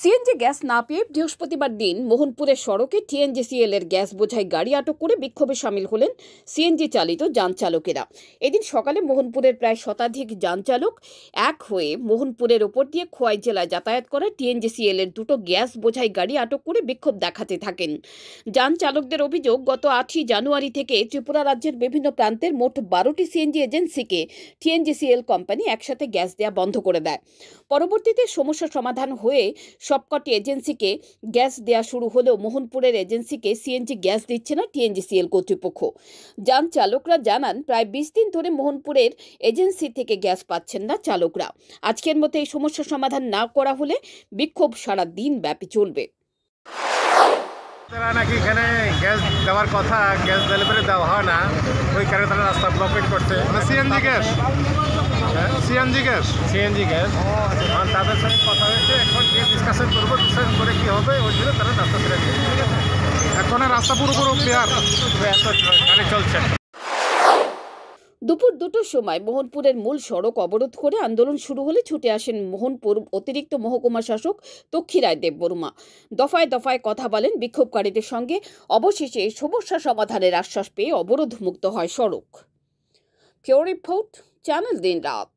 CNG gas না পেয়ে বৃহস্পতিবার দিন মোহনপুরের সড়কে টিএনজিসিএল এর গ্যাস বোঝাই গাড়ি আটক করে বিক্ষোভে সামিল হলেন সিএনজি চালিত যান চালকেরা এদিন সকালে মোহনপুরের প্রায় শতাধিক যান চালক এক হয়ে মোহনপুরের ওপর দিয়ে খোয়াই জেলায় যাতায়াত করা টিএনজিসিএল এর দুটো গ্যাস বোঝাই গাড়ি আটক করে বিক্ষোভ দেখাতে থাকেন যান চালকদের অভিযোগ গত আটই জানুয়ারি থেকে ত্রিপুরা রাজ্যের বিভিন্ন প্রান্তের মোট বারোটি সিএনজি এজেন্সিকে টিএনজিসিএল কোম্পানি একসাথে গ্যাস দেওয়া বন্ধ করে দেয় পরবর্তীতে সমস্যা সমাধান হয়ে সবকটি এজেন্সিকে গ্যাস দেয়া শুরু হলেও মোহনপুরের এজেন্সিকে সিএনজি গ্যাস দিচ্ছে না টিএনজিসিএল কর্তৃপক্ষ যান চালকরা জানান প্রায় বিশ দিন ধরে মোহনপুরের এজেন্সি থেকে গ্যাস পাচ্ছেন না চালকরা আজকের মতো এই সমস্যা সমাধান না করা হলে বিক্ষোভ সারা দিন ব্যাপী চলবে তারা নাকি এখানে গ্যাস দেওয়ার কথা গ্যাস ডেলিভারি দেওয়া হয় না ওই কারণে তারা রাস্তা ব্লকেট করছে মানে হ্যাঁ, CNG gas CNG gas CNG gas আচ্ছা, তাদের সঙ্গে কথা হয়েছে দুপুর দুটোর সময় মোহনপুরের মূল সড়ক অবরোধ করে আন্দোলন শুরু হলে ছুটে আসেন মোহনপুর অতিরিক্ত মহকুমা শাসক রায় দেববর্মা দফায় দফায় কথা বলেন বিক্ষোভকারীদের সঙ্গে অবশেষে সমস্যা সমাধানের আশ্বাস পেয়ে অবরোধ মুক্ত হয় সড়ক ফিওর রিপোর্ট চ্যানেল দিন রাত